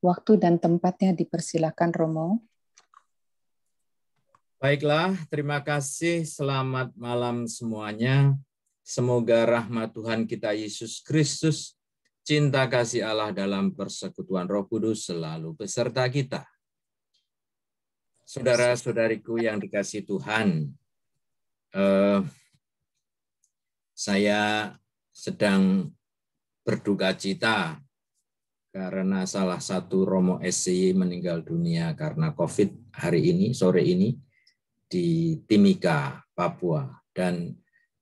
Waktu dan tempatnya dipersilahkan Romo. Baiklah, terima kasih. Selamat malam semuanya. Semoga rahmat Tuhan kita Yesus Kristus, cinta kasih Allah dalam persekutuan Roh Kudus selalu beserta kita. Saudara-saudariku yang dikasih Tuhan, eh, saya sedang berduka cita karena salah satu Romo SCY meninggal dunia karena COVID hari ini, sore ini, di Timika, Papua. Dan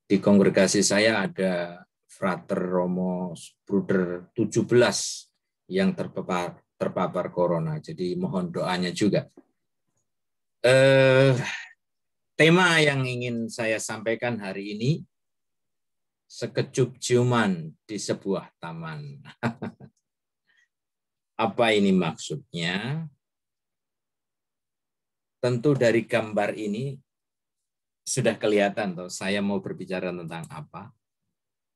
di kongregasi saya ada Frater Romo Bruder 17 yang terpapar, terpapar corona. Jadi mohon doanya juga. Eh, tema yang ingin saya sampaikan hari ini, sekecup ciuman di sebuah taman. Apa ini maksudnya? Tentu dari gambar ini sudah kelihatan toh saya mau berbicara tentang apa.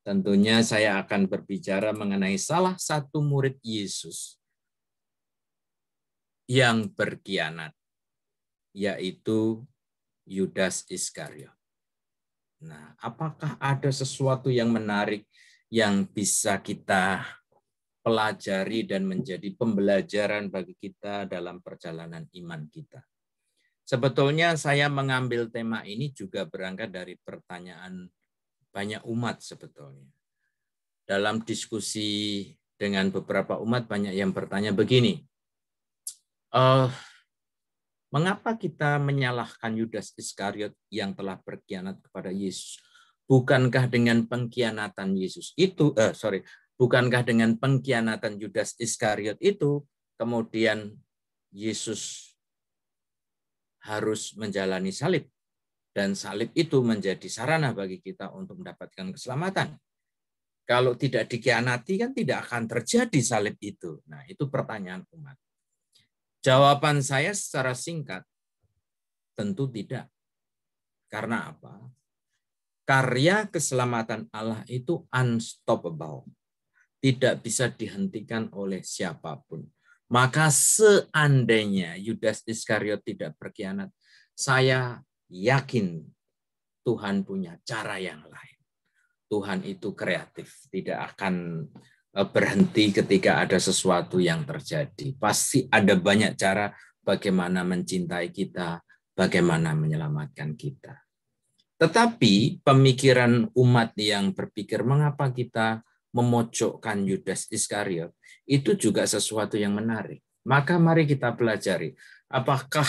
Tentunya saya akan berbicara mengenai salah satu murid Yesus yang berkhianat, yaitu Yudas Iskariot. Nah, apakah ada sesuatu yang menarik yang bisa kita pelajari dan menjadi pembelajaran bagi kita dalam perjalanan iman kita. Sebetulnya saya mengambil tema ini juga berangkat dari pertanyaan banyak umat sebetulnya. Dalam diskusi dengan beberapa umat banyak yang bertanya begini, uh, mengapa kita menyalahkan Yudas Iskariot yang telah berkhianat kepada Yesus? Bukankah dengan pengkhianatan Yesus itu, eh, sorry, Bukankah dengan pengkhianatan Yudas Iskariot itu kemudian Yesus harus menjalani salib dan salib itu menjadi sarana bagi kita untuk mendapatkan keselamatan. Kalau tidak dikhianati kan tidak akan terjadi salib itu. Nah, itu pertanyaan umat. Jawaban saya secara singkat tentu tidak. Karena apa? Karya keselamatan Allah itu unstoppable tidak bisa dihentikan oleh siapapun. Maka seandainya Yudas Iskariot tidak berkhianat, saya yakin Tuhan punya cara yang lain. Tuhan itu kreatif, tidak akan e, berhenti ketika ada sesuatu yang terjadi. Pasti ada banyak cara bagaimana mencintai kita, bagaimana menyelamatkan kita. Tetapi pemikiran umat yang berpikir mengapa kita memojokkan Yudas Iskariot itu juga sesuatu yang menarik. Maka mari kita pelajari apakah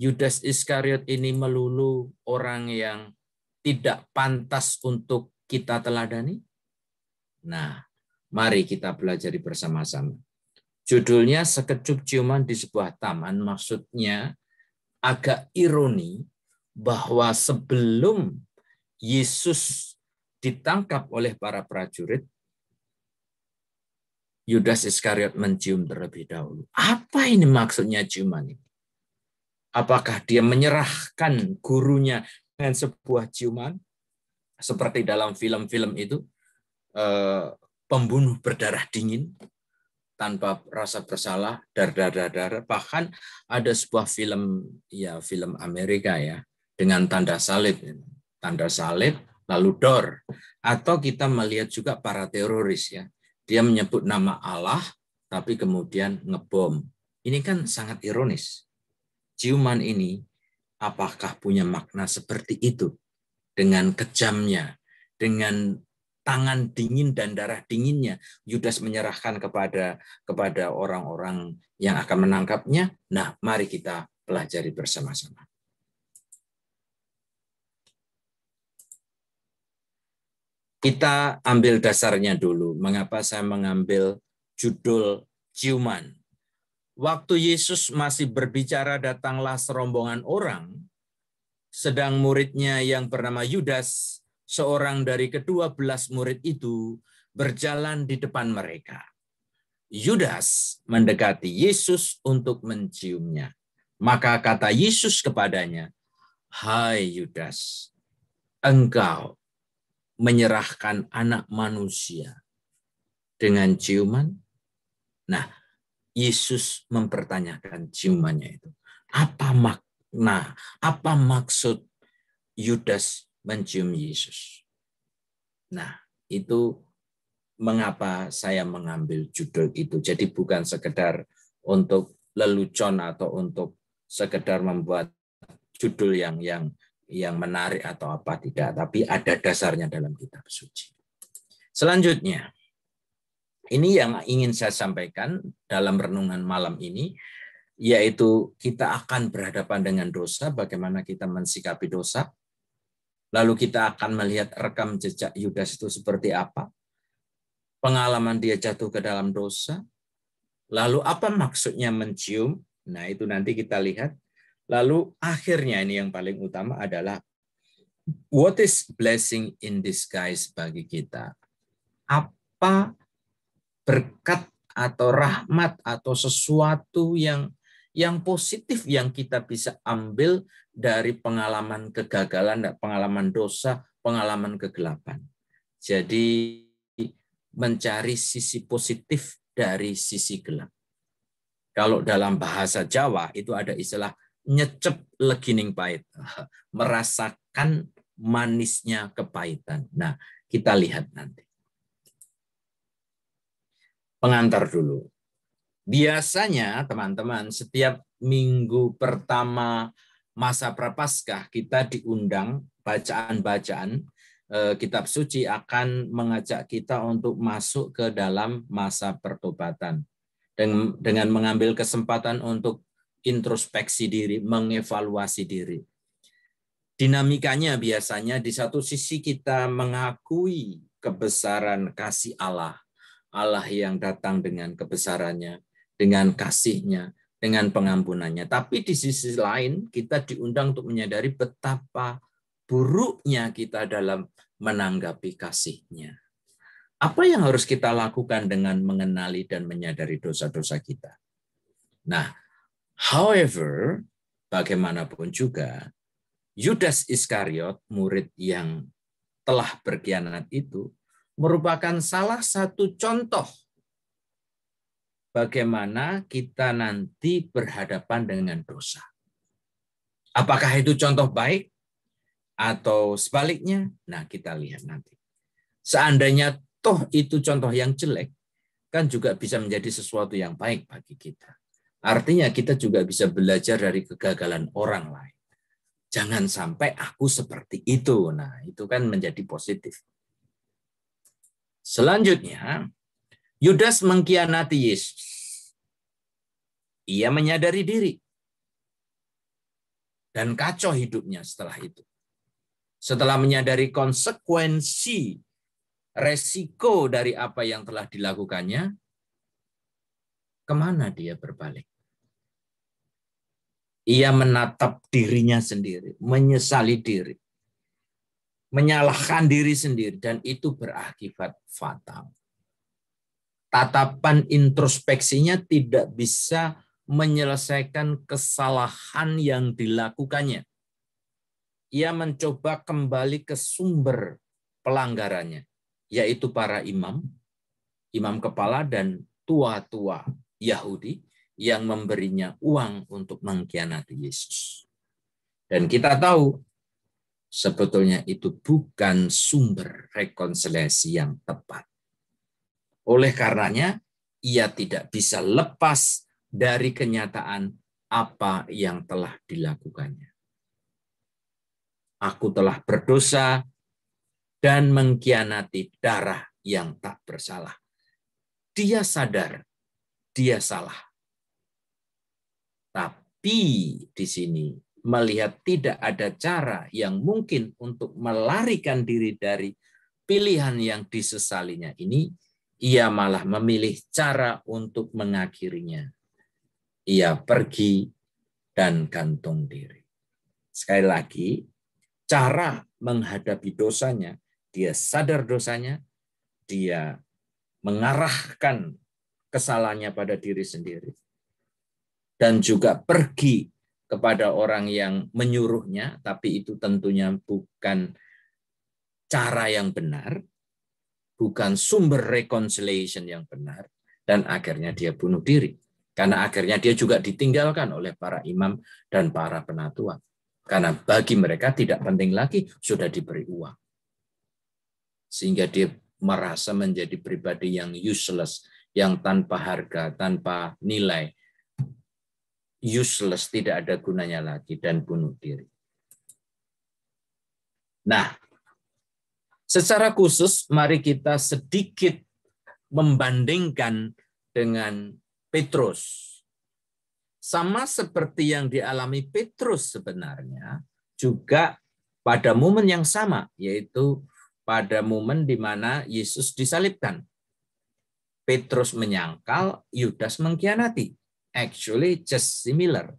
Yudas Iskariot ini melulu orang yang tidak pantas untuk kita teladani? Nah, mari kita pelajari bersama-sama. Judulnya Sekecup Ciuman di Sebuah Taman, maksudnya agak ironi bahwa sebelum Yesus ditangkap oleh para prajurit, Yudas Iskariot mencium terlebih dahulu. Apa ini maksudnya ciuman ini? Apakah dia menyerahkan gurunya dengan sebuah ciuman seperti dalam film-film itu eh, pembunuh berdarah dingin tanpa rasa bersalah dar dar dar dar bahkan ada sebuah film ya film Amerika ya dengan tanda salib tanda salib lalu dor atau kita melihat juga para teroris ya dia menyebut nama Allah, tapi kemudian ngebom. Ini kan sangat ironis. Ciuman ini apakah punya makna seperti itu? Dengan kejamnya, dengan tangan dingin dan darah dinginnya Yudas menyerahkan kepada kepada orang-orang yang akan menangkapnya. Nah, mari kita pelajari bersama-sama. Kita ambil dasarnya dulu. Mengapa saya mengambil judul ciuman? Waktu Yesus masih berbicara datanglah serombongan orang, sedang muridnya yang bernama Yudas, seorang dari kedua belas murid itu, berjalan di depan mereka. Yudas mendekati Yesus untuk menciumnya. Maka kata Yesus kepadanya, "Hai Yudas, engkau menyerahkan anak manusia dengan ciuman? Nah, Yesus mempertanyakan ciumannya itu. Apa makna, apa maksud Yudas mencium Yesus? Nah, itu mengapa saya mengambil judul itu. Jadi bukan sekedar untuk lelucon atau untuk sekedar membuat judul yang yang yang menarik atau apa tidak, tapi ada dasarnya dalam kitab suci. Selanjutnya, ini yang ingin saya sampaikan dalam renungan malam ini, yaitu kita akan berhadapan dengan dosa, bagaimana kita mensikapi dosa, lalu kita akan melihat rekam jejak Yudas itu seperti apa, pengalaman dia jatuh ke dalam dosa, lalu apa maksudnya mencium, nah itu nanti kita lihat, Lalu akhirnya ini yang paling utama adalah what is blessing in disguise bagi kita? Apa berkat atau rahmat atau sesuatu yang yang positif yang kita bisa ambil dari pengalaman kegagalan, pengalaman dosa, pengalaman kegelapan. Jadi mencari sisi positif dari sisi gelap. Kalau dalam bahasa Jawa itu ada istilah nyecep legining pahit, merasakan manisnya kepahitan. Nah, kita lihat nanti. Pengantar dulu. Biasanya teman-teman setiap minggu pertama masa prapaskah kita diundang bacaan-bacaan eh, kitab suci akan mengajak kita untuk masuk ke dalam masa pertobatan dengan, dengan mengambil kesempatan untuk introspeksi diri, mengevaluasi diri. Dinamikanya biasanya di satu sisi kita mengakui kebesaran kasih Allah. Allah yang datang dengan kebesarannya, dengan kasihnya, dengan pengampunannya. Tapi di sisi lain kita diundang untuk menyadari betapa buruknya kita dalam menanggapi kasihnya. Apa yang harus kita lakukan dengan mengenali dan menyadari dosa-dosa kita? Nah, However, bagaimanapun juga, Yudas Iskariot, murid yang telah berkhianat itu, merupakan salah satu contoh bagaimana kita nanti berhadapan dengan dosa. Apakah itu contoh baik atau sebaliknya? Nah, kita lihat nanti. Seandainya toh itu contoh yang jelek, kan juga bisa menjadi sesuatu yang baik bagi kita. Artinya kita juga bisa belajar dari kegagalan orang lain. Jangan sampai aku seperti itu. Nah, itu kan menjadi positif. Selanjutnya, Yudas mengkhianati Yesus. Ia menyadari diri. Dan kacau hidupnya setelah itu. Setelah menyadari konsekuensi resiko dari apa yang telah dilakukannya, Kemana dia berbalik? Ia menatap dirinya sendiri, menyesali diri, menyalahkan diri sendiri, dan itu berakibat fatal. Tatapan introspeksinya tidak bisa menyelesaikan kesalahan yang dilakukannya. Ia mencoba kembali ke sumber pelanggarannya, yaitu para imam, imam kepala, dan tua-tua Yahudi yang memberinya uang untuk mengkhianati Yesus. Dan kita tahu sebetulnya itu bukan sumber rekonsiliasi yang tepat. Oleh karenanya, ia tidak bisa lepas dari kenyataan apa yang telah dilakukannya. Aku telah berdosa dan mengkhianati darah yang tak bersalah. Dia sadar dia salah. Tapi di sini melihat tidak ada cara yang mungkin untuk melarikan diri dari pilihan yang disesalinya ini, ia malah memilih cara untuk mengakhirinya. Ia pergi dan gantung diri. Sekali lagi, cara menghadapi dosanya, dia sadar dosanya, dia mengarahkan kesalahannya pada diri sendiri. Dan juga pergi kepada orang yang menyuruhnya, tapi itu tentunya bukan cara yang benar, bukan sumber reconciliation yang benar, dan akhirnya dia bunuh diri. Karena akhirnya dia juga ditinggalkan oleh para imam dan para penatua. Karena bagi mereka tidak penting lagi, sudah diberi uang. Sehingga dia merasa menjadi pribadi yang useless, yang tanpa harga, tanpa nilai, useless, tidak ada gunanya lagi, dan bunuh diri. Nah, secara khusus mari kita sedikit membandingkan dengan Petrus. Sama seperti yang dialami Petrus sebenarnya, juga pada momen yang sama, yaitu pada momen di mana Yesus disalibkan. Petrus menyangkal, Yudas mengkhianati. Actually just similar.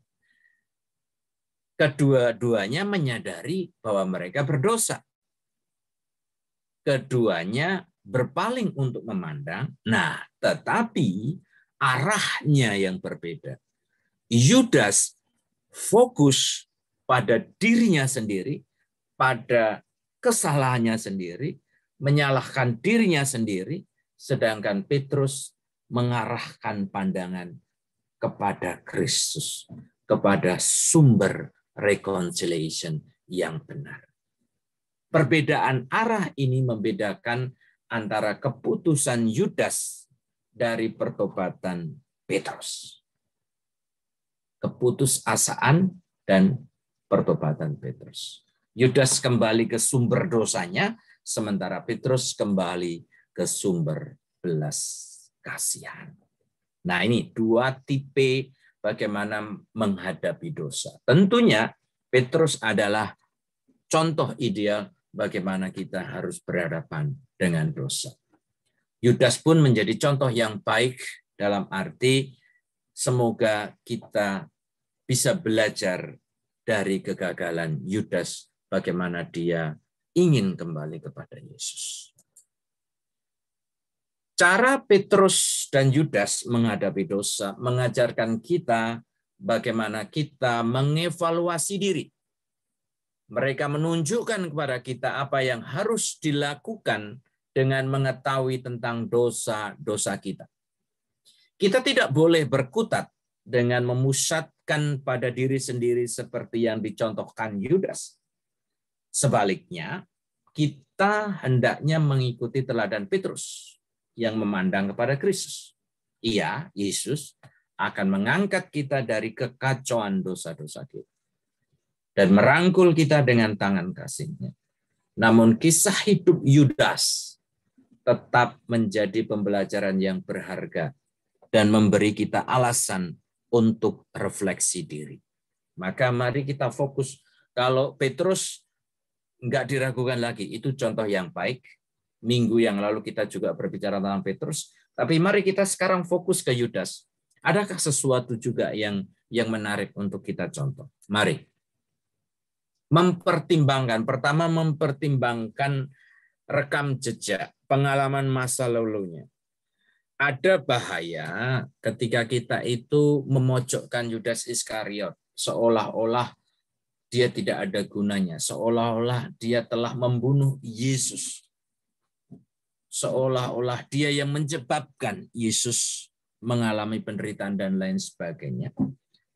Kedua-duanya menyadari bahwa mereka berdosa. Keduanya berpaling untuk memandang. Nah, tetapi arahnya yang berbeda. Yudas fokus pada dirinya sendiri, pada kesalahannya sendiri, menyalahkan dirinya sendiri, sedangkan Petrus mengarahkan pandangan kepada Kristus, kepada sumber reconciliation yang benar. Perbedaan arah ini membedakan antara keputusan Yudas dari pertobatan Petrus. Keputusasaan dan pertobatan Petrus. Yudas kembali ke sumber dosanya, sementara Petrus kembali ke sumber belas kasihan. Nah ini dua tipe bagaimana menghadapi dosa. Tentunya Petrus adalah contoh ideal bagaimana kita harus berhadapan dengan dosa. Yudas pun menjadi contoh yang baik dalam arti semoga kita bisa belajar dari kegagalan Yudas bagaimana dia ingin kembali kepada Yesus. Cara Petrus dan Yudas menghadapi dosa mengajarkan kita bagaimana kita mengevaluasi diri. Mereka menunjukkan kepada kita apa yang harus dilakukan dengan mengetahui tentang dosa-dosa kita. Kita tidak boleh berkutat dengan memusatkan pada diri sendiri seperti yang dicontohkan Yudas. Sebaliknya, kita hendaknya mengikuti teladan Petrus yang memandang kepada Kristus. Ia, Yesus, akan mengangkat kita dari kekacauan dosa-dosa kita dan merangkul kita dengan tangan kasihnya. Namun kisah hidup Yudas tetap menjadi pembelajaran yang berharga dan memberi kita alasan untuk refleksi diri. Maka mari kita fokus kalau Petrus nggak diragukan lagi, itu contoh yang baik minggu yang lalu kita juga berbicara tentang Petrus. Tapi mari kita sekarang fokus ke Yudas. Adakah sesuatu juga yang yang menarik untuk kita contoh? Mari. Mempertimbangkan, pertama mempertimbangkan rekam jejak, pengalaman masa lalunya. Ada bahaya ketika kita itu memojokkan Yudas Iskariot seolah-olah dia tidak ada gunanya, seolah-olah dia telah membunuh Yesus seolah-olah dia yang menyebabkan Yesus mengalami penderitaan dan lain sebagainya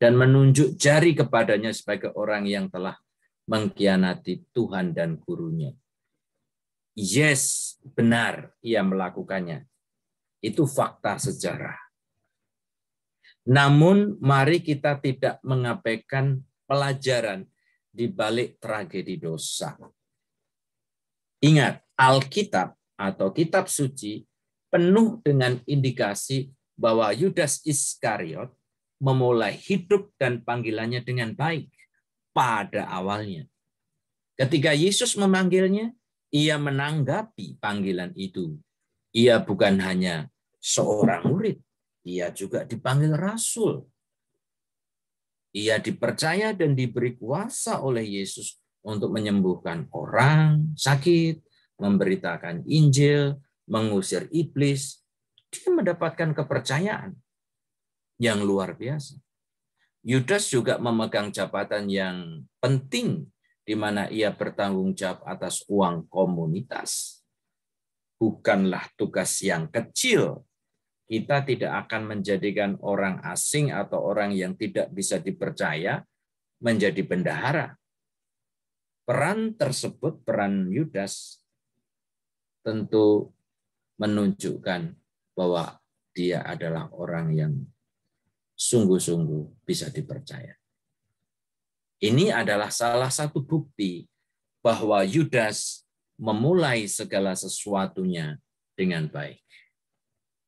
dan menunjuk jari kepadanya sebagai orang yang telah mengkhianati Tuhan dan gurunya. Yes, benar ia melakukannya. Itu fakta sejarah. Namun mari kita tidak mengabaikan pelajaran di balik tragedi dosa. Ingat, Alkitab atau kitab suci penuh dengan indikasi bahwa Yudas Iskariot memulai hidup dan panggilannya dengan baik pada awalnya. Ketika Yesus memanggilnya, ia menanggapi panggilan itu. Ia bukan hanya seorang murid, ia juga dipanggil rasul. Ia dipercaya dan diberi kuasa oleh Yesus untuk menyembuhkan orang sakit, memberitakan Injil, mengusir iblis, dia mendapatkan kepercayaan yang luar biasa. Yudas juga memegang jabatan yang penting di mana ia bertanggung jawab atas uang komunitas. Bukanlah tugas yang kecil. Kita tidak akan menjadikan orang asing atau orang yang tidak bisa dipercaya menjadi bendahara. Peran tersebut, peran Yudas, tentu menunjukkan bahwa dia adalah orang yang sungguh-sungguh bisa dipercaya. Ini adalah salah satu bukti bahwa Yudas memulai segala sesuatunya dengan baik.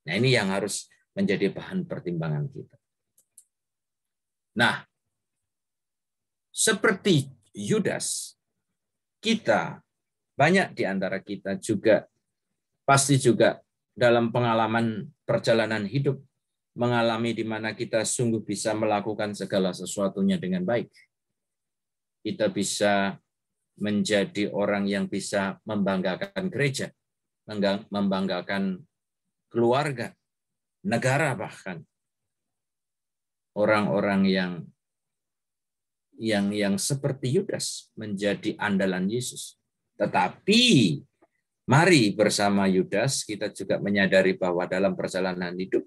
Nah, ini yang harus menjadi bahan pertimbangan kita. Nah, seperti Yudas, kita banyak di antara kita juga pasti juga dalam pengalaman perjalanan hidup mengalami di mana kita sungguh bisa melakukan segala sesuatunya dengan baik. Kita bisa menjadi orang yang bisa membanggakan gereja, membanggakan keluarga, negara bahkan. Orang-orang yang yang yang seperti Yudas menjadi andalan Yesus. Tetapi mari bersama Yudas kita juga menyadari bahwa dalam perjalanan hidup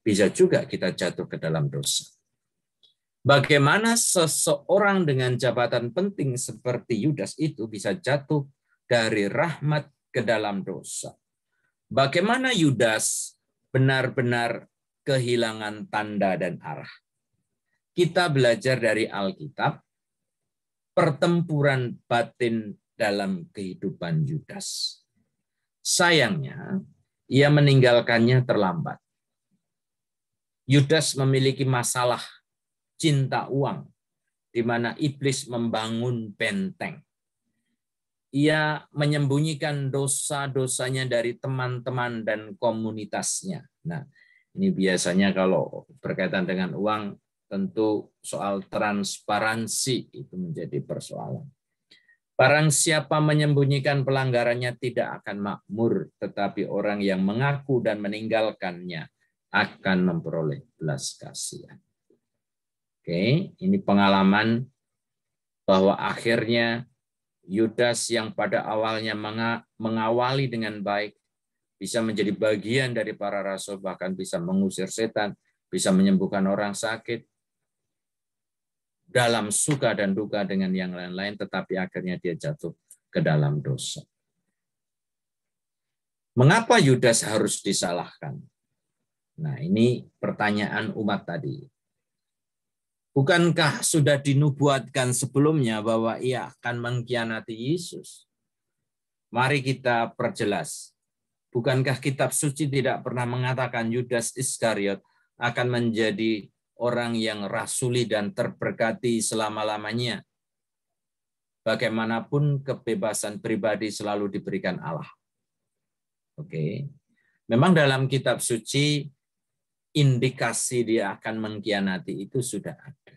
bisa juga kita jatuh ke dalam dosa. Bagaimana seseorang dengan jabatan penting seperti Yudas itu bisa jatuh dari rahmat ke dalam dosa? Bagaimana Yudas benar-benar kehilangan tanda dan arah? kita belajar dari Alkitab pertempuran batin dalam kehidupan Yudas. Sayangnya, ia meninggalkannya terlambat. Yudas memiliki masalah cinta uang, di mana iblis membangun benteng. Ia menyembunyikan dosa-dosanya dari teman-teman dan komunitasnya. Nah, ini biasanya kalau berkaitan dengan uang tentu soal transparansi itu menjadi persoalan. Barang siapa menyembunyikan pelanggarannya tidak akan makmur, tetapi orang yang mengaku dan meninggalkannya akan memperoleh belas kasihan. Oke, ini pengalaman bahwa akhirnya Yudas yang pada awalnya mengawali dengan baik bisa menjadi bagian dari para rasul bahkan bisa mengusir setan, bisa menyembuhkan orang sakit, dalam suka dan duka dengan yang lain-lain, tetapi akhirnya dia jatuh ke dalam dosa. Mengapa Yudas harus disalahkan? Nah, ini pertanyaan umat tadi. Bukankah sudah dinubuatkan sebelumnya bahwa ia akan mengkhianati Yesus? Mari kita perjelas. Bukankah kitab suci tidak pernah mengatakan Yudas Iskariot akan menjadi orang yang rasuli dan terberkati selama-lamanya. Bagaimanapun kebebasan pribadi selalu diberikan Allah. Oke. Memang dalam kitab suci indikasi dia akan mengkhianati itu sudah ada.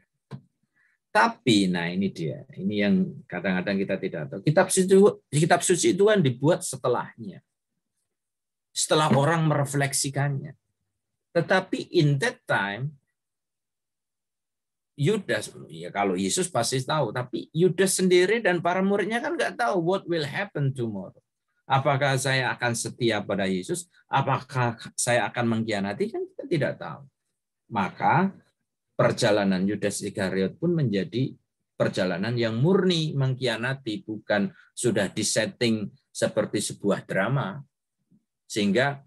Tapi nah ini dia, ini yang kadang-kadang kita tidak tahu. Kitab suci kitab suci itu kan dibuat setelahnya. Setelah orang merefleksikannya. Tetapi in that time Yudas, ya kalau Yesus pasti tahu, tapi Yudas sendiri dan para muridnya kan nggak tahu what will happen tomorrow. Apakah saya akan setia pada Yesus? Apakah saya akan mengkhianati? Kan kita tidak tahu. Maka perjalanan Yudas Iskariot pun menjadi perjalanan yang murni mengkhianati, bukan sudah disetting seperti sebuah drama. Sehingga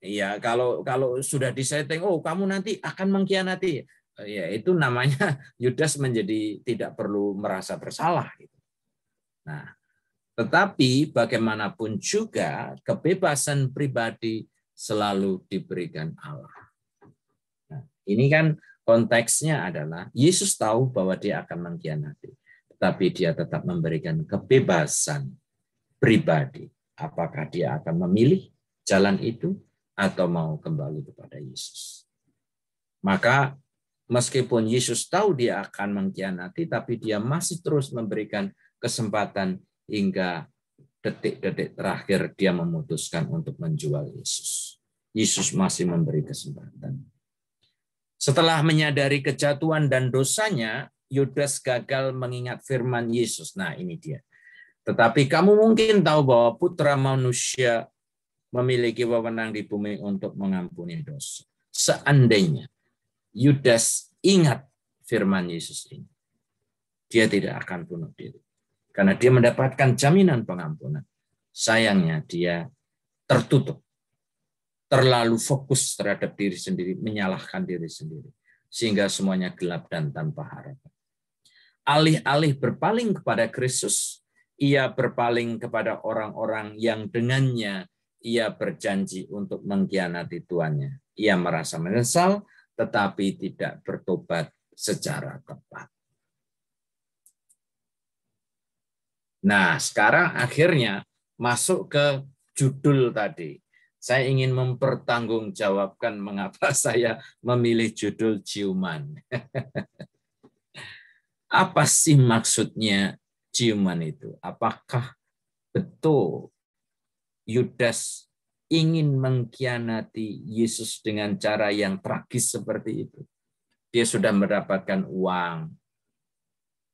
Iya, kalau kalau sudah disetting, oh kamu nanti akan mengkhianati, ya itu namanya Yudas menjadi tidak perlu merasa bersalah. Gitu. Nah, tetapi bagaimanapun juga kebebasan pribadi selalu diberikan Allah. Nah, ini kan konteksnya adalah Yesus tahu bahwa dia akan mengkhianati, tetapi dia tetap memberikan kebebasan pribadi. Apakah dia akan memilih jalan itu atau mau kembali kepada Yesus. Maka meskipun Yesus tahu dia akan mengkhianati, tapi dia masih terus memberikan kesempatan hingga detik-detik terakhir dia memutuskan untuk menjual Yesus. Yesus masih memberi kesempatan. Setelah menyadari kejatuhan dan dosanya, Yudas gagal mengingat firman Yesus. Nah, ini dia. Tetapi kamu mungkin tahu bahwa putra manusia memiliki wewenang di bumi untuk mengampuni dosa. Seandainya Yudas ingat firman Yesus ini, dia tidak akan bunuh diri. Karena dia mendapatkan jaminan pengampunan. Sayangnya dia tertutup. Terlalu fokus terhadap diri sendiri, menyalahkan diri sendiri. Sehingga semuanya gelap dan tanpa harapan. Alih-alih berpaling kepada Kristus, ia berpaling kepada orang-orang yang dengannya ia berjanji untuk mengkhianati tuannya. Ia merasa menyesal tetapi tidak bertobat secara tepat. Nah, sekarang akhirnya masuk ke judul tadi. Saya ingin mempertanggungjawabkan mengapa saya memilih judul ciuman. Apa sih maksudnya ciuman itu? Apakah betul Yudas ingin mengkhianati Yesus dengan cara yang tragis seperti itu. Dia sudah mendapatkan uang.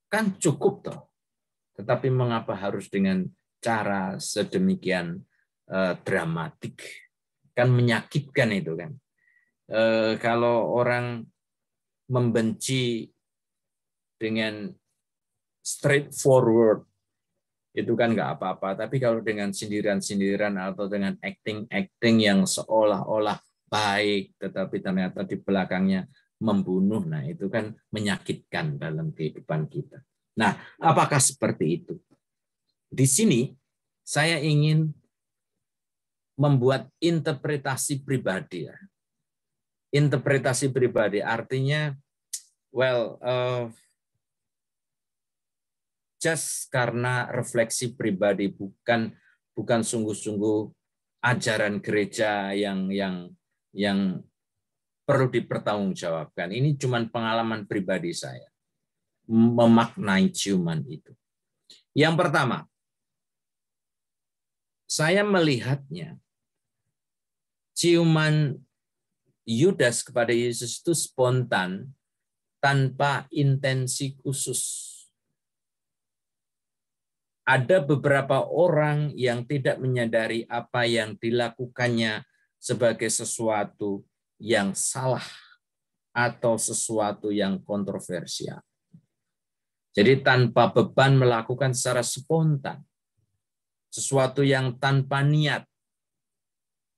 Kan cukup toh. Tetapi mengapa harus dengan cara sedemikian eh, dramatik? Kan menyakitkan itu kan. Eh, kalau orang membenci dengan straightforward itu kan nggak apa-apa. Tapi kalau dengan sindiran-sindiran atau dengan acting-acting yang seolah-olah baik, tetapi ternyata di belakangnya membunuh, nah itu kan menyakitkan dalam kehidupan kita. Nah, apakah seperti itu? Di sini saya ingin membuat interpretasi pribadi ya. Interpretasi pribadi artinya well uh, just karena refleksi pribadi bukan bukan sungguh-sungguh ajaran gereja yang yang yang perlu dipertanggungjawabkan. Ini cuma pengalaman pribadi saya memaknai ciuman itu. Yang pertama, saya melihatnya ciuman Yudas kepada Yesus itu spontan tanpa intensi khusus ada beberapa orang yang tidak menyadari apa yang dilakukannya sebagai sesuatu yang salah atau sesuatu yang kontroversial. Jadi tanpa beban melakukan secara spontan sesuatu yang tanpa niat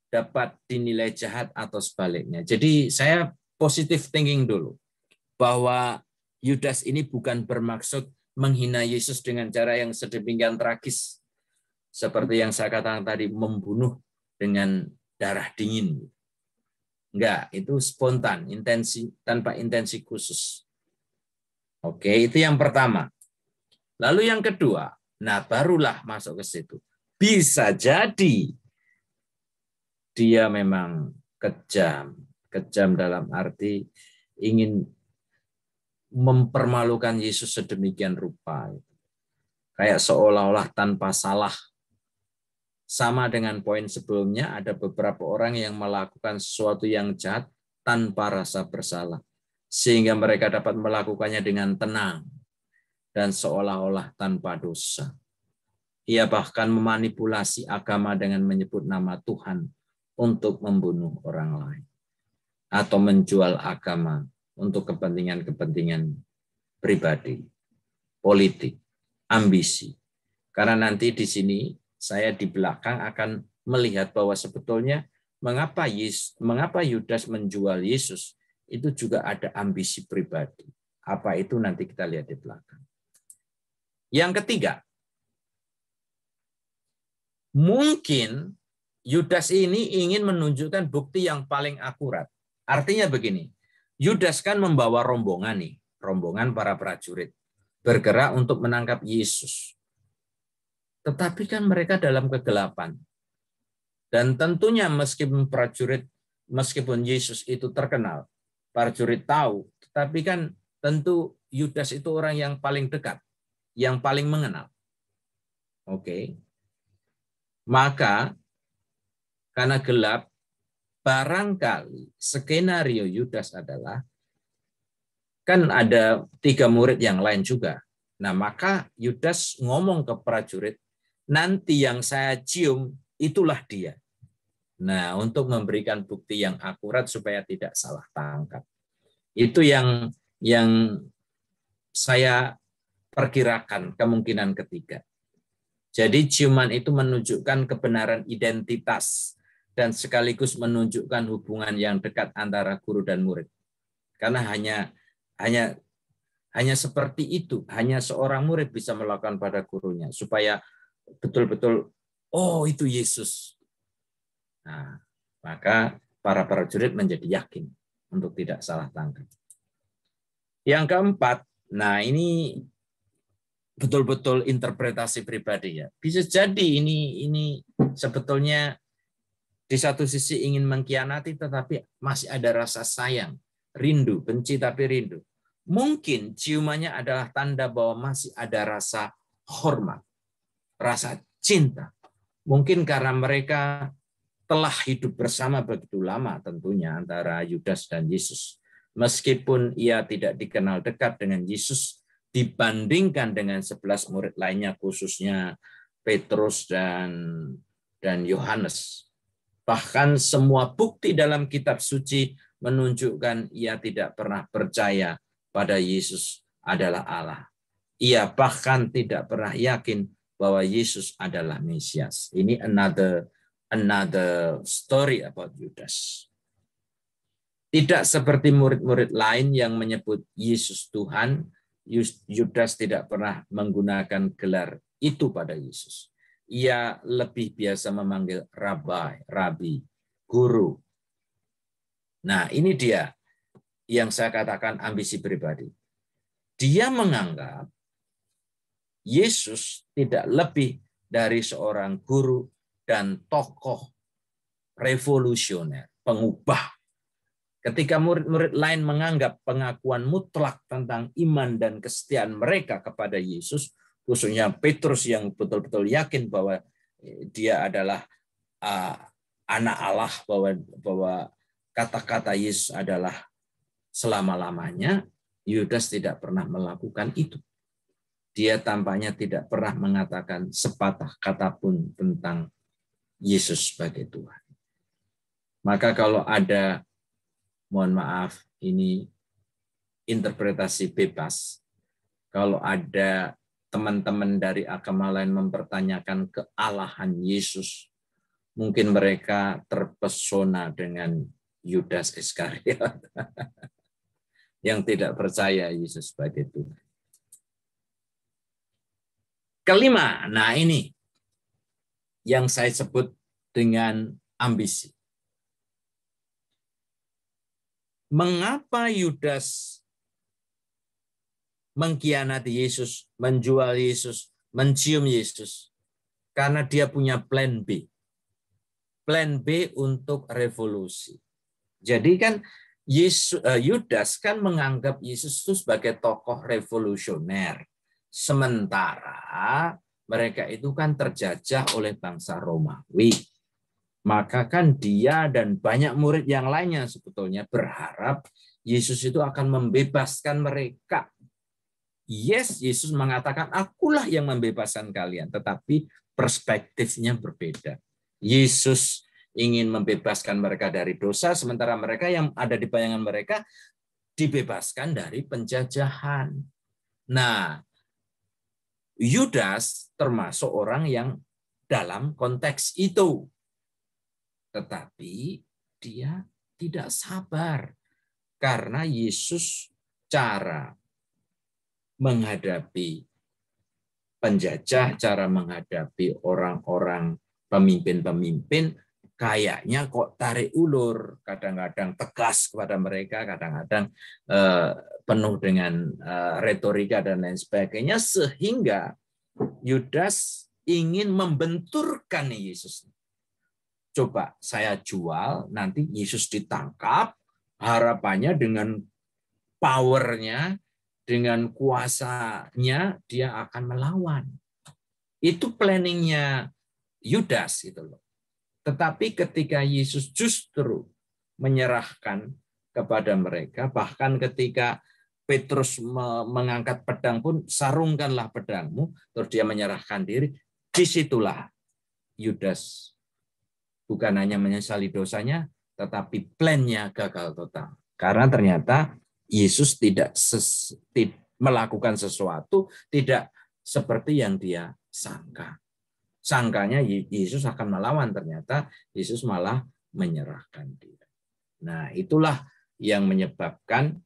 dapat dinilai jahat atau sebaliknya. Jadi saya positive thinking dulu bahwa Yudas ini bukan bermaksud menghina Yesus dengan cara yang sedemikian tragis seperti yang saya katakan tadi membunuh dengan darah dingin. Enggak, itu spontan, intensi tanpa intensi khusus. Oke, itu yang pertama. Lalu yang kedua, nah barulah masuk ke situ. Bisa jadi dia memang kejam, kejam dalam arti ingin mempermalukan Yesus sedemikian rupa. Kayak seolah-olah tanpa salah. Sama dengan poin sebelumnya, ada beberapa orang yang melakukan sesuatu yang jahat tanpa rasa bersalah. Sehingga mereka dapat melakukannya dengan tenang dan seolah-olah tanpa dosa. Ia bahkan memanipulasi agama dengan menyebut nama Tuhan untuk membunuh orang lain atau menjual agama untuk kepentingan-kepentingan pribadi, politik, ambisi. Karena nanti di sini saya di belakang akan melihat bahwa sebetulnya mengapa Yesus, mengapa Yudas menjual Yesus itu juga ada ambisi pribadi. Apa itu nanti kita lihat di belakang. Yang ketiga, mungkin Yudas ini ingin menunjukkan bukti yang paling akurat. Artinya begini, Yudas kan membawa rombongan nih, rombongan para prajurit bergerak untuk menangkap Yesus. Tetapi kan mereka dalam kegelapan. Dan tentunya meskipun prajurit, meskipun Yesus itu terkenal, prajurit tahu, tetapi kan tentu Yudas itu orang yang paling dekat, yang paling mengenal. Oke. Maka karena gelap barangkali skenario Yudas adalah kan ada tiga murid yang lain juga. Nah, maka Yudas ngomong ke prajurit, nanti yang saya cium itulah dia. Nah, untuk memberikan bukti yang akurat supaya tidak salah tangkap. Itu yang yang saya perkirakan kemungkinan ketiga. Jadi ciuman itu menunjukkan kebenaran identitas dan sekaligus menunjukkan hubungan yang dekat antara guru dan murid. Karena hanya hanya hanya seperti itu, hanya seorang murid bisa melakukan pada gurunya supaya betul-betul oh itu Yesus. Nah, maka para prajurit menjadi yakin untuk tidak salah tangkap. Yang keempat, nah ini betul-betul interpretasi pribadi ya. Bisa jadi ini ini sebetulnya di satu sisi ingin mengkhianati tetapi masih ada rasa sayang, rindu, benci tapi rindu. Mungkin ciumannya adalah tanda bahwa masih ada rasa hormat, rasa cinta. Mungkin karena mereka telah hidup bersama begitu lama tentunya antara Yudas dan Yesus. Meskipun ia tidak dikenal dekat dengan Yesus dibandingkan dengan sebelas murid lainnya khususnya Petrus dan dan Yohanes. Bahkan semua bukti dalam kitab suci menunjukkan ia tidak pernah percaya pada Yesus adalah Allah. Ia bahkan tidak pernah yakin bahwa Yesus adalah Mesias. Ini another another story about Judas. Tidak seperti murid-murid lain yang menyebut Yesus Tuhan, Yudas tidak pernah menggunakan gelar itu pada Yesus ia lebih biasa memanggil rabai, rabi, guru. Nah, ini dia yang saya katakan ambisi pribadi. Dia menganggap Yesus tidak lebih dari seorang guru dan tokoh revolusioner, pengubah. Ketika murid-murid lain menganggap pengakuan mutlak tentang iman dan kesetiaan mereka kepada Yesus khususnya Petrus yang betul-betul yakin bahwa eh, dia adalah uh, anak Allah bahwa bahwa kata-kata Yesus adalah selama-lamanya Yudas tidak pernah melakukan itu. Dia tampaknya tidak pernah mengatakan sepatah kata pun tentang Yesus sebagai Tuhan. Maka kalau ada mohon maaf ini interpretasi bebas. Kalau ada teman-teman dari agama lain mempertanyakan kealahan Yesus, mungkin mereka terpesona dengan Yudas Iskariot yang tidak percaya Yesus sebagai Tuhan. Kelima, nah ini yang saya sebut dengan ambisi. Mengapa Yudas mengkhianati Yesus, menjual Yesus, mencium Yesus. Karena dia punya plan B. Plan B untuk revolusi. Jadi kan eh, Yudas kan menganggap Yesus itu sebagai tokoh revolusioner. Sementara mereka itu kan terjajah oleh bangsa Romawi maka kan dia dan banyak murid yang lainnya sebetulnya berharap Yesus itu akan membebaskan mereka Yes, Yesus mengatakan, akulah yang membebaskan kalian. Tetapi perspektifnya berbeda. Yesus ingin membebaskan mereka dari dosa, sementara mereka yang ada di bayangan mereka dibebaskan dari penjajahan. Nah, Yudas termasuk orang yang dalam konteks itu. Tetapi dia tidak sabar karena Yesus cara menghadapi penjajah, cara menghadapi orang-orang pemimpin-pemimpin, kayaknya kok tarik ulur, kadang-kadang tegas kepada mereka, kadang-kadang eh, penuh dengan eh, retorika dan lain sebagainya, sehingga Yudas ingin membenturkan Yesus. Coba saya jual, nanti Yesus ditangkap, harapannya dengan powernya, dengan kuasanya dia akan melawan. Itu planningnya Yudas itu loh. Tetapi ketika Yesus justru menyerahkan kepada mereka, bahkan ketika Petrus mengangkat pedang pun sarungkanlah pedangmu, terus dia menyerahkan diri. Disitulah Yudas bukan hanya menyesali dosanya, tetapi plannya gagal total. Karena ternyata Yesus tidak ses, tid, melakukan sesuatu tidak seperti yang dia sangka. Sangkanya Yesus akan melawan, ternyata Yesus malah menyerahkan dia. Nah, itulah yang menyebabkan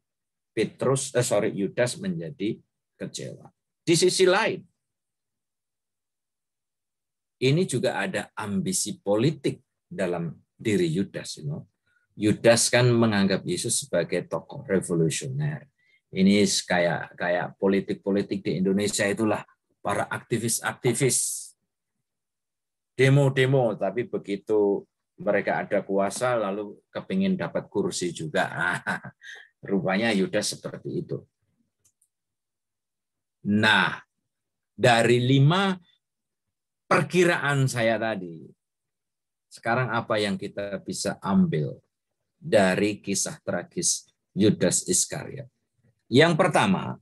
Petrus, eh, sorry Yudas menjadi kecewa. Di sisi lain, ini juga ada ambisi politik dalam diri Yudas. You know. Yudas kan menganggap Yesus sebagai tokoh revolusioner. Ini kayak kayak politik-politik di Indonesia itulah para aktivis-aktivis demo-demo tapi begitu mereka ada kuasa lalu kepingin dapat kursi juga. Rupanya Yudas seperti itu. Nah, dari lima perkiraan saya tadi, sekarang apa yang kita bisa ambil dari kisah tragis Yudas Iskariot. Yang pertama,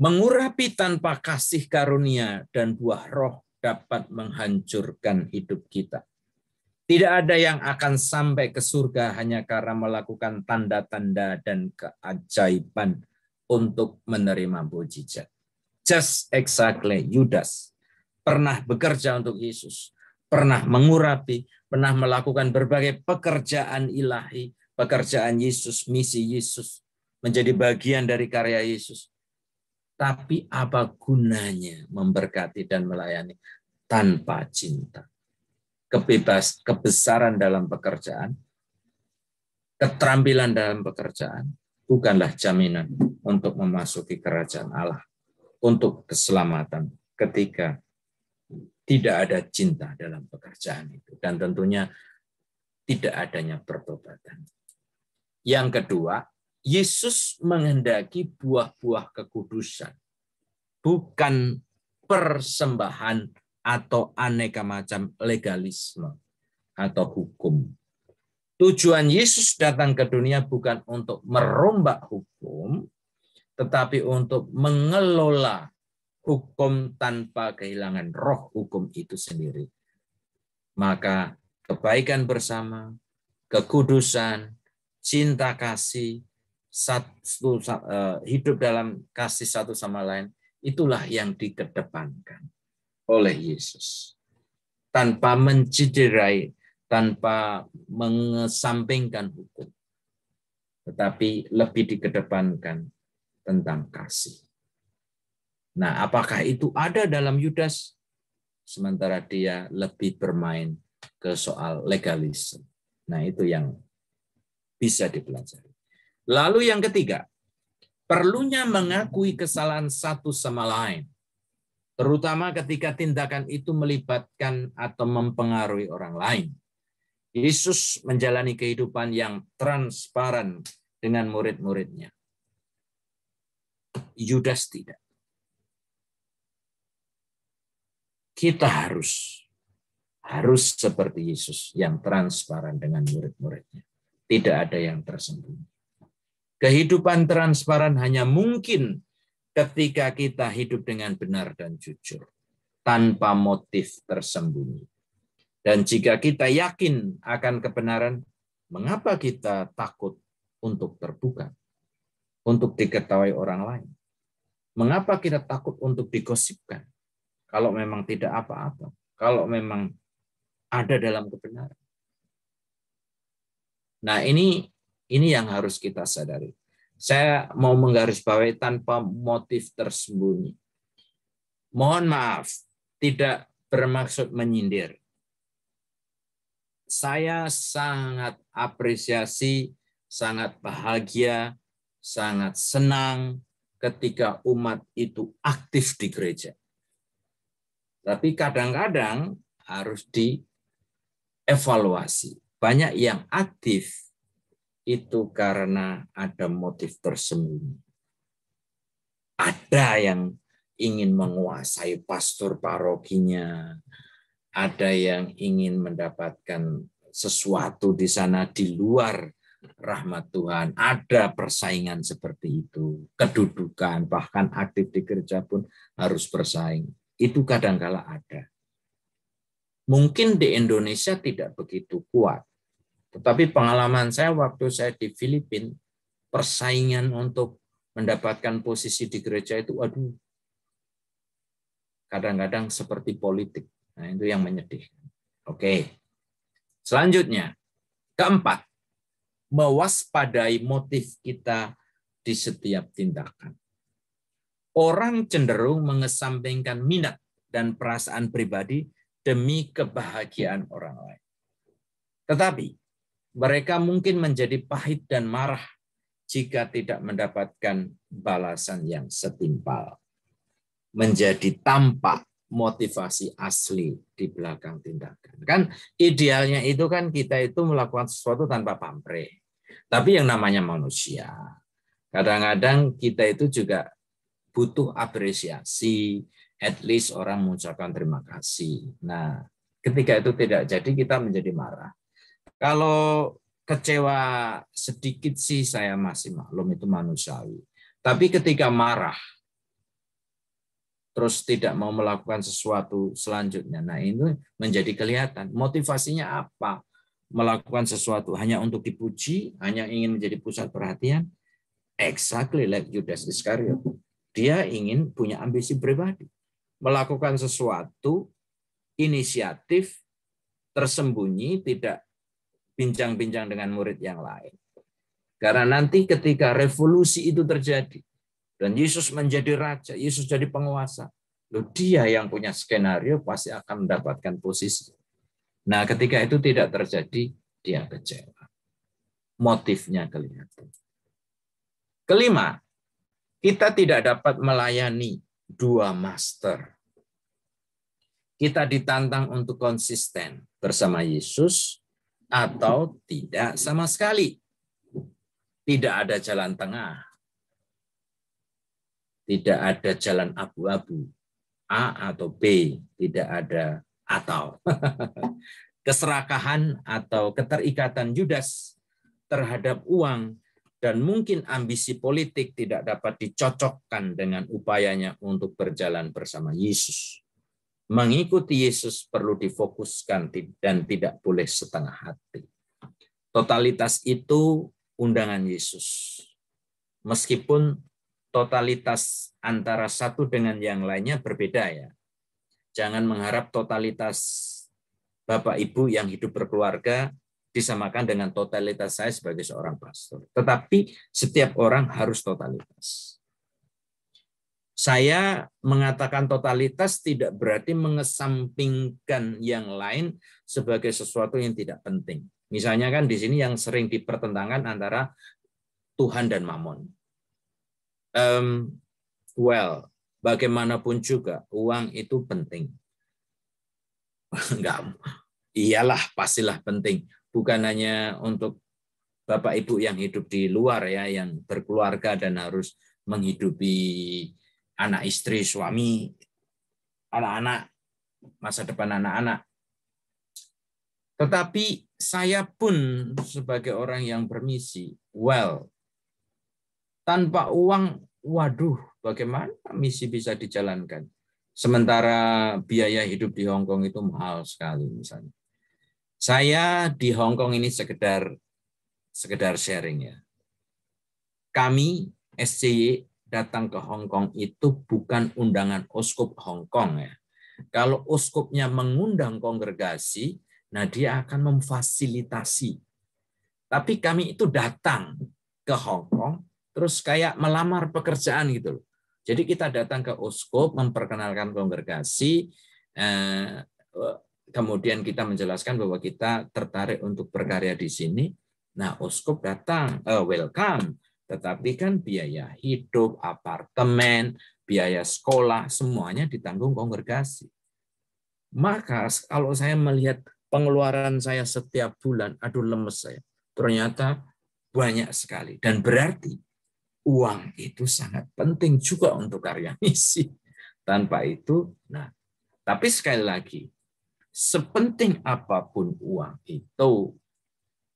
mengurapi tanpa kasih karunia dan buah roh dapat menghancurkan hidup kita. Tidak ada yang akan sampai ke surga hanya karena melakukan tanda-tanda dan keajaiban untuk menerima mujizat. Just exactly Yudas pernah bekerja untuk Yesus, pernah mengurapi, pernah melakukan berbagai pekerjaan ilahi, pekerjaan Yesus, misi Yesus, menjadi bagian dari karya Yesus. Tapi apa gunanya memberkati dan melayani tanpa cinta? Kebebas, kebesaran dalam pekerjaan, keterampilan dalam pekerjaan, bukanlah jaminan untuk memasuki kerajaan Allah, untuk keselamatan ketika tidak ada cinta dalam pekerjaan itu dan tentunya tidak adanya pertobatan. Yang kedua, Yesus menghendaki buah-buah kekudusan, bukan persembahan atau aneka macam legalisme atau hukum. Tujuan Yesus datang ke dunia bukan untuk merombak hukum, tetapi untuk mengelola hukum tanpa kehilangan roh hukum itu sendiri. Maka kebaikan bersama, kekudusan, cinta kasih, satu eh, hidup dalam kasih satu sama lain, itulah yang dikedepankan oleh Yesus. Tanpa menciderai, tanpa mengesampingkan hukum. Tetapi lebih dikedepankan tentang kasih. Nah, apakah itu ada dalam Yudas? Sementara dia lebih bermain ke soal legalisme. Nah, itu yang bisa dipelajari. Lalu yang ketiga, perlunya mengakui kesalahan satu sama lain. Terutama ketika tindakan itu melibatkan atau mempengaruhi orang lain. Yesus menjalani kehidupan yang transparan dengan murid-muridnya. Yudas tidak. kita harus harus seperti Yesus yang transparan dengan murid-muridnya. Tidak ada yang tersembunyi. Kehidupan transparan hanya mungkin ketika kita hidup dengan benar dan jujur, tanpa motif tersembunyi. Dan jika kita yakin akan kebenaran, mengapa kita takut untuk terbuka, untuk diketahui orang lain? Mengapa kita takut untuk digosipkan? Kalau memang tidak apa-apa, kalau memang ada dalam kebenaran. Nah, ini ini yang harus kita sadari. Saya mau menggarisbawahi tanpa motif tersembunyi. Mohon maaf, tidak bermaksud menyindir. Saya sangat apresiasi, sangat bahagia, sangat senang ketika umat itu aktif di gereja. Tapi kadang-kadang harus dievaluasi. Banyak yang aktif itu karena ada motif tersembunyi. Ada yang ingin menguasai pastor parokinya, ada yang ingin mendapatkan sesuatu di sana di luar rahmat Tuhan. Ada persaingan seperti itu, kedudukan, bahkan aktif di kerja pun harus bersaing itu kadangkala ada. Mungkin di Indonesia tidak begitu kuat, tetapi pengalaman saya waktu saya di Filipina, persaingan untuk mendapatkan posisi di gereja itu, aduh, kadang-kadang seperti politik. Nah, itu yang menyedihkan. Oke. Selanjutnya, keempat, mewaspadai motif kita di setiap tindakan. Orang cenderung mengesampingkan minat dan perasaan pribadi demi kebahagiaan orang lain. Tetapi mereka mungkin menjadi pahit dan marah jika tidak mendapatkan balasan yang setimpal. Menjadi tampak motivasi asli di belakang tindakan. Kan idealnya itu kan kita itu melakukan sesuatu tanpa pamrih. Tapi yang namanya manusia. Kadang-kadang kita itu juga butuh apresiasi, at least orang mengucapkan terima kasih. Nah, ketika itu tidak jadi kita menjadi marah. Kalau kecewa sedikit sih saya masih maklum itu manusiawi. Tapi ketika marah terus tidak mau melakukan sesuatu selanjutnya. Nah, ini menjadi kelihatan motivasinya apa? Melakukan sesuatu hanya untuk dipuji, hanya ingin menjadi pusat perhatian. Exactly like Judas Iscariot. Dia ingin punya ambisi pribadi, melakukan sesuatu inisiatif tersembunyi, tidak bincang-bincang dengan murid yang lain. Karena nanti ketika revolusi itu terjadi dan Yesus menjadi raja, Yesus jadi penguasa, loh dia yang punya skenario pasti akan mendapatkan posisi. Nah, ketika itu tidak terjadi, dia kecewa. Motifnya kelihatan. Kelima, kita tidak dapat melayani dua master. Kita ditantang untuk konsisten bersama Yesus atau tidak sama sekali. Tidak ada jalan tengah. Tidak ada jalan abu-abu. A atau B, tidak ada atau. Keserakahan atau keterikatan Judas terhadap uang dan mungkin ambisi politik tidak dapat dicocokkan dengan upayanya untuk berjalan bersama Yesus. Mengikuti Yesus perlu difokuskan dan tidak boleh setengah hati. Totalitas itu undangan Yesus. Meskipun totalitas antara satu dengan yang lainnya berbeda ya. Jangan mengharap totalitas Bapak Ibu yang hidup berkeluarga disamakan dengan totalitas saya sebagai seorang pastor. Tetapi setiap orang harus totalitas. Saya mengatakan totalitas tidak berarti mengesampingkan yang lain sebagai sesuatu yang tidak penting. Misalnya kan di sini yang sering dipertentangkan antara Tuhan dan Mammon. Um, well, bagaimanapun juga uang itu penting. Enggak, iyalah pastilah penting bukan hanya untuk Bapak Ibu yang hidup di luar ya, yang berkeluarga dan harus menghidupi anak istri, suami, anak-anak, masa depan anak-anak. Tetapi saya pun sebagai orang yang bermisi, well, tanpa uang, waduh, bagaimana misi bisa dijalankan? Sementara biaya hidup di Hong Kong itu mahal sekali misalnya. Saya di Hong Kong ini sekedar sekedar sharing ya. Kami SCY datang ke Hong Kong itu bukan undangan uskup Hong Kong ya. Kalau uskupnya mengundang kongregasi, nah dia akan memfasilitasi. Tapi kami itu datang ke Hong Kong terus kayak melamar pekerjaan gitu loh. Jadi kita datang ke uskup memperkenalkan kongregasi eh, kemudian kita menjelaskan bahwa kita tertarik untuk berkarya di sini. Nah, uskup datang, uh, welcome. Tetapi kan biaya hidup, apartemen, biaya sekolah, semuanya ditanggung kongregasi. Maka kalau saya melihat pengeluaran saya setiap bulan, aduh lemes saya. Ternyata banyak sekali. Dan berarti uang itu sangat penting juga untuk karya misi. Tanpa itu, nah tapi sekali lagi, sepenting apapun uang itu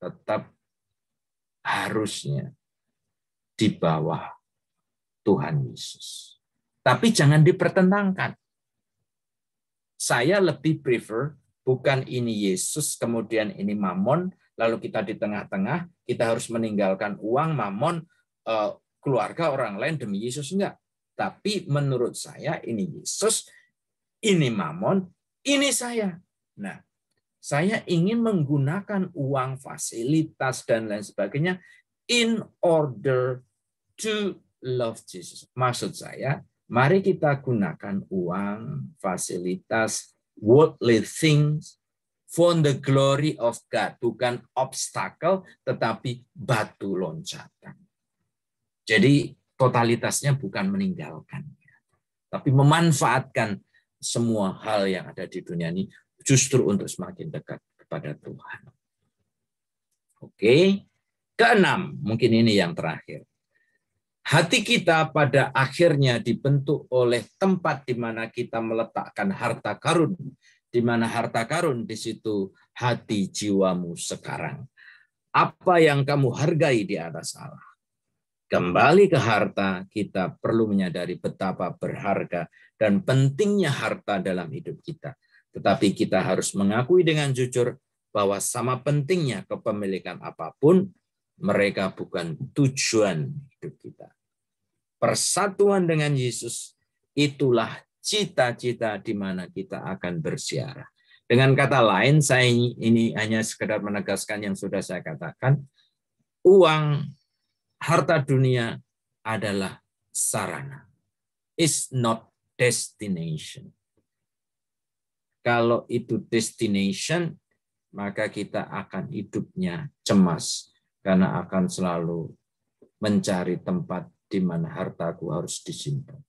tetap harusnya di bawah Tuhan Yesus. Tapi jangan dipertentangkan. Saya lebih prefer bukan ini Yesus, kemudian ini Mamon, lalu kita di tengah-tengah, kita harus meninggalkan uang, Mamon, eh, keluarga orang lain demi Yesus. Enggak. Tapi menurut saya ini Yesus, ini Mamon, ini saya Nah, saya ingin menggunakan uang, fasilitas, dan lain sebagainya in order to love Jesus. Maksud saya, mari kita gunakan uang, fasilitas, worldly things for the glory of God. Bukan obstacle, tetapi batu loncatan. Jadi totalitasnya bukan meninggalkan, tapi memanfaatkan semua hal yang ada di dunia ini justru untuk semakin dekat kepada Tuhan. Oke, keenam, mungkin ini yang terakhir. Hati kita pada akhirnya dibentuk oleh tempat di mana kita meletakkan harta karun, di mana harta karun di situ hati jiwamu sekarang. Apa yang kamu hargai di atas Allah? Kembali ke harta, kita perlu menyadari betapa berharga dan pentingnya harta dalam hidup kita tetapi kita harus mengakui dengan jujur bahwa sama pentingnya kepemilikan apapun, mereka bukan tujuan hidup kita. Persatuan dengan Yesus itulah cita-cita di mana kita akan bersiarah. Dengan kata lain, saya ini hanya sekedar menegaskan yang sudah saya katakan, uang, harta dunia adalah sarana. It's not destination. Kalau itu destination, maka kita akan hidupnya cemas karena akan selalu mencari tempat di mana hartaku harus disimpan.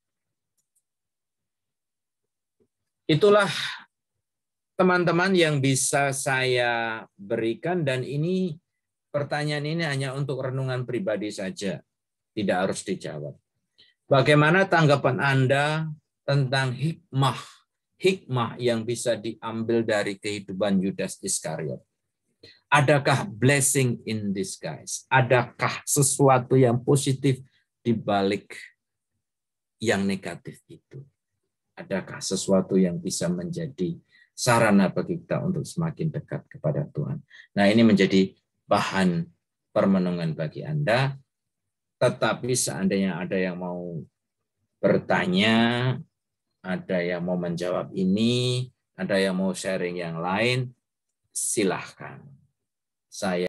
Itulah teman-teman yang bisa saya berikan dan ini pertanyaan ini hanya untuk renungan pribadi saja, tidak harus dijawab. Bagaimana tanggapan Anda tentang hikmah hikmah yang bisa diambil dari kehidupan Yudas Iskariot? Adakah blessing in disguise? Adakah sesuatu yang positif di balik yang negatif itu? Adakah sesuatu yang bisa menjadi sarana bagi kita untuk semakin dekat kepada Tuhan? Nah, ini menjadi bahan permenungan bagi Anda. Tetapi seandainya ada yang mau bertanya, ada yang mau menjawab ini, ada yang mau sharing yang lain, silahkan. Saya